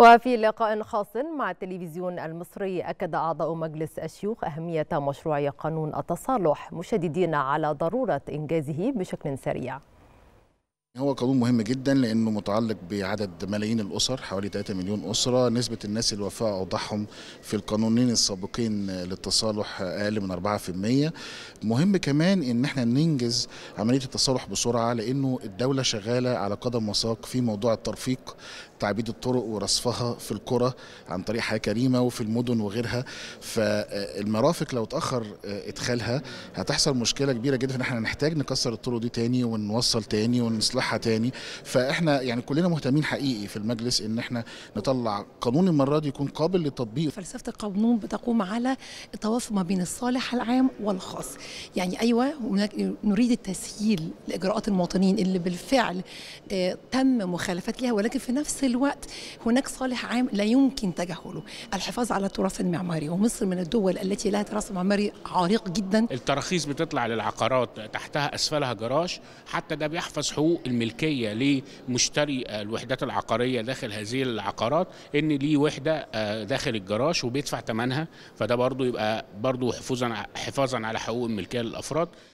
وفي لقاء خاص مع التلفزيون المصري أكد أعضاء مجلس الشيوخ أهمية مشروع قانون التصالح مشددين على ضرورة إنجازه بشكل سريع هو قانون مهم جدا لانه متعلق بعدد ملايين الاسر حوالي 3 مليون اسره نسبه الناس اللي وفاء اوضاعهم في القانونين السابقين للتصالح اقل من 4% مهم كمان ان احنا ننجز عمليه التصالح بسرعه لانه الدوله شغاله على قدم وساق في موضوع الترفيق تعبيد الطرق ورصفها في القرى عن طريق حياه كريمه وفي المدن وغيرها فالمرافق لو اتاخر آه، ادخالها هتحصل مشكله كبيره جدا ان احنا هنحتاج نكسر الطرق دي تاني ونوصل تاني ونصلح يصلحها تاني فاحنا يعني كلنا مهتمين حقيقي في المجلس ان احنا نطلع قانون المره دي يكون قابل للتطبيق فلسفه القانون بتقوم على التوافق ما بين الصالح العام والخاص يعني ايوه هناك نريد التسهيل لاجراءات المواطنين اللي بالفعل آه، تم مخالفات لها ولكن في نفس الوقت هناك صالح عام لا يمكن تجاهله الحفاظ على التراث المعماري ومصر من الدول التي لها تراث معماري عريق جدا التراخيص بتطلع للعقارات تحتها اسفلها جراج حتى ده بيحفظ حقوق الملكيه لمشتري الوحدات العقاريه داخل هذه العقارات ان ليه وحده آه، داخل الجراج وبيدفع ثمنها فده برضه يبقى برضه حفاظا حفاظا على حقوق الملكيه للافراد